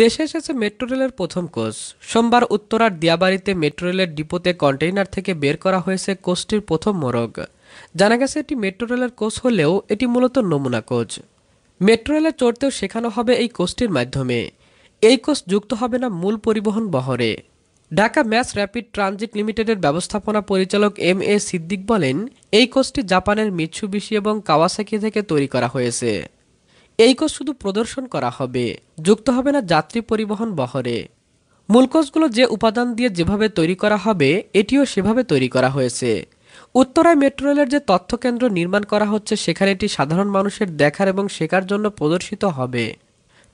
দেশে এসেছে মেট্রো রেলের প্রথম কোচ সোমবার উত্তরার দিয়াবাড়িতে মেট্রো রেলের ডিপোতে কন্টেইনার থেকে বের করা হয়েছে কোচটির প্রথম মোরগ জানা গেছে এটি মেট্রো রেলের কোচ হলেও এটি মূলত নমুনা কোচ মেট্রো রেলে চড়তেও শেখানো হবে এই কোচটির মাধ্যমে এই কোচ যুক্ত হবে না মূল পরিবহন বহরে ঢাকা ম্যাস র্যাপিড ট্রানজিট লিমিটেডের ব্যবস্থাপনা পরিচালক এম এ সিদ্দিক বলেন এই কোচটি জাপানের মিছুবিশি এবং কাওয়াসাকি থেকে তৈরি করা হয়েছে এই কোচ শুধু প্রদর্শন করা হবে যুক্ত হবে না যাত্রী পরিবহন বহরে মূল কোচগুলো যে উপাদান দিয়ে যেভাবে তৈরি করা হবে এটিও সেভাবে তৈরি করা হয়েছে উত্তরায় মেট্রো রেলের যে তথ্যকেন্দ্র নির্মাণ করা হচ্ছে সেখানে এটি সাধারণ মানুষের দেখার এবং শেখার জন্য প্রদর্শিত হবে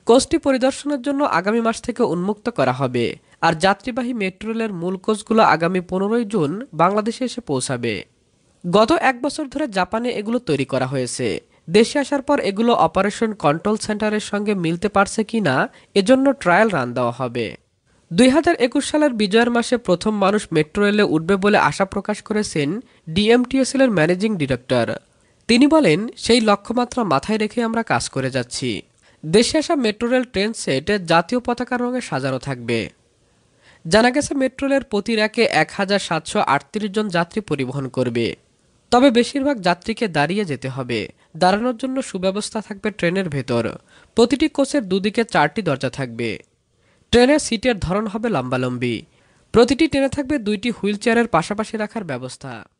কোচটি পরিদর্শনের জন্য আগামী মাস থেকে উন্মুক্ত করা হবে আর যাত্রীবাহী মেট্রো রেলের মূল কোচগুলো আগামী পনেরোই জুন বাংলাদেশে এসে পৌঁছাবে গত এক বছর ধরে জাপানে এগুলো তৈরি করা হয়েছে দেশে আসার পর এগুলো অপারেশন কন্ট্রোল সেন্টারের সঙ্গে মিলতে পারছে কি না এজন্য ট্রায়াল রান দেওয়া হবে দুই হাজার একুশ সালের বিজয়ের মাসে প্রথম মানুষ মেট্রো রেলে উঠবে বলে আশা প্রকাশ করেছেন ডিএমটিএসএল এর ম্যানেজিং ডিরেক্টর তিনি বলেন সেই লক্ষ্যমাত্রা মাথায় রেখে আমরা কাজ করে যাচ্ছি দেশে আসা মেট্রো রেল ট্রেন সেট জাতীয় পতাকার রঙে সাজানো থাকবে জানা গেছে মেট্রো রেল প্রতি র্যাকে এক হাজার সাতশো আটত্রিশ জন যাত্রী পরিবহন করবে তবে বেশিরভাগ যাত্রীকে দাঁড়িয়ে যেতে হবে দাঁড়ানোর জন্য সুব্যবস্থা থাকবে ট্রেনের ভেতর প্রতিটি কোচের দুদিকে চারটি দরজা থাকবে ট্রেনের সিটের ধরন হবে লম্বালম্বি প্রতিটি ট্রেনে থাকবে দুইটি হুইল চেয়ারের পাশাপাশি রাখার ব্যবস্থা